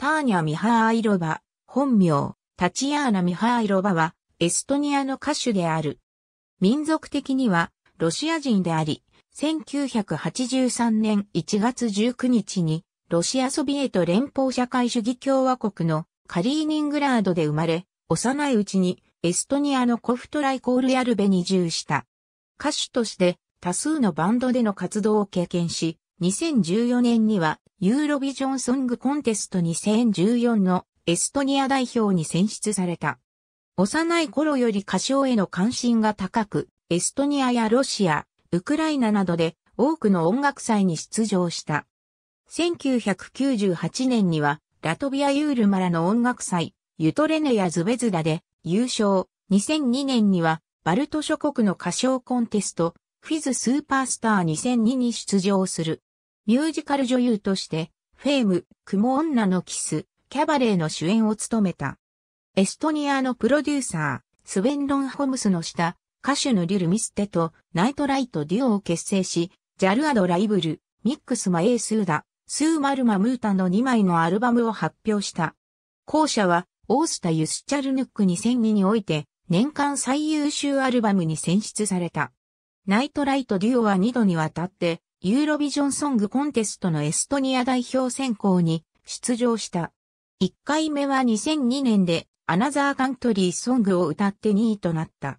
ターニャ・ミハーイロバ、本名、タチアーナ・ミハーイロバは、エストニアの歌手である。民族的には、ロシア人であり、1983年1月19日に、ロシアソビエト連邦社会主義共和国のカリーニングラードで生まれ、幼いうちにエストニアのコフトライコールヤルベに移住した。歌手として多数のバンドでの活動を経験し、2014年にはユーロビジョンソングコンテスト2014のエストニア代表に選出された。幼い頃より歌唱への関心が高く、エストニアやロシア、ウクライナなどで多くの音楽祭に出場した。1998年には、ラトビアユールマラの音楽祭、ユトレネやズベズダで優勝。2002年には、バルト諸国の歌唱コンテスト、フィズスーパースター2002に出場する。ミュージカル女優として、フェーム、雲女のキス、キャバレーの主演を務めた。エストニアのプロデューサー、スウェンロン・ホムスの下、歌手のリュル・ミステとナイトライトデュオを結成し、ジャルアド・ライブル、ミックス・マエー・スーダ、スーマル・マムータの2枚のアルバムを発表した。後者は、オースタ・ユスチャルヌック2002において、年間最優秀アルバムに選出された。ナイトライトデュオは2度にわたって、ユーロビジョンソングコンテストのエストニア代表選考に出場した。1回目は2002年でアナザーカントリーソングを歌って2位となった。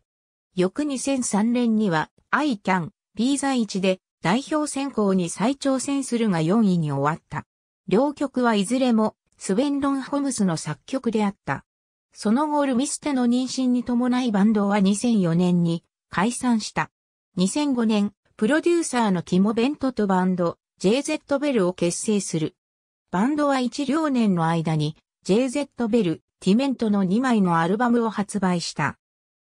翌2003年には I Can B 在1で代表選考に再挑戦するが4位に終わった。両曲はいずれもスベンロン・ホムスの作曲であった。その後ルミステの妊娠に伴いバンドは2004年に解散した。2005年プロデューサーのキモベントとバンド、JZ ベルを結成する。バンドは1両年の間に、JZ ベル、ティメントの2枚のアルバムを発売した。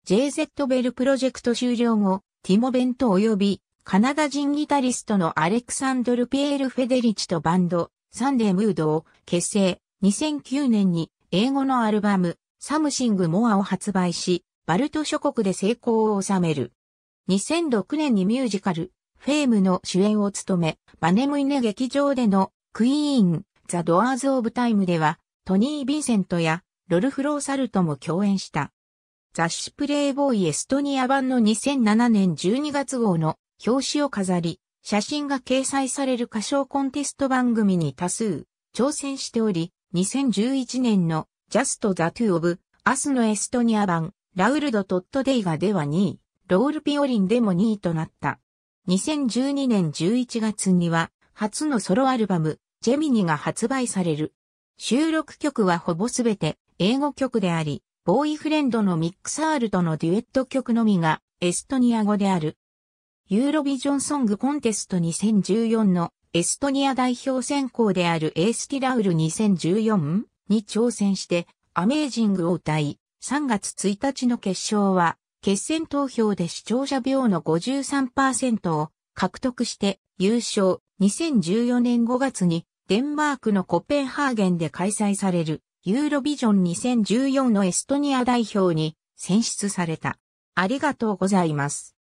JZ ベルプロジェクト終了後、ティモベント及びカナダ人ギタリストのアレクサンドル・ピエール・フェデリチとバンド、サンデー・ムードを結成。2009年に英語のアルバム、サムシング・モアを発売し、バルト諸国で成功を収める。2006年にミュージカル、フェームの主演を務め、バネムイネ劇場でのクイーン、ザ・ドアーズ・オブ・タイムでは、トニー・ヴィンセントやロルフ・ローサルとも共演した。雑誌プレイボーイエストニア版の2007年12月号の表紙を飾り、写真が掲載される歌唱コンテスト番組に多数挑戦しており、2011年のジャスト・ザ・トゥ・オブ・アスのエストニア版ラウルド・トット・デイガでは2位。ロールピオリンでも2位となった。2012年11月には、初のソロアルバム、ジェミニが発売される。収録曲はほぼすべて英語曲であり、ボーイフレンドのミックサールとのデュエット曲のみがエストニア語である。ユーロビジョンソングコンテスト2014のエストニア代表選考であるエースティラウル2014に挑戦してアメージングを歌い、3月1日の決勝は決戦投票で視聴者票の53%を獲得して優勝。2014年5月にデンマークのコペンハーゲンで開催されるユーロビジョン2014のエストニア代表に選出された。ありがとうございます。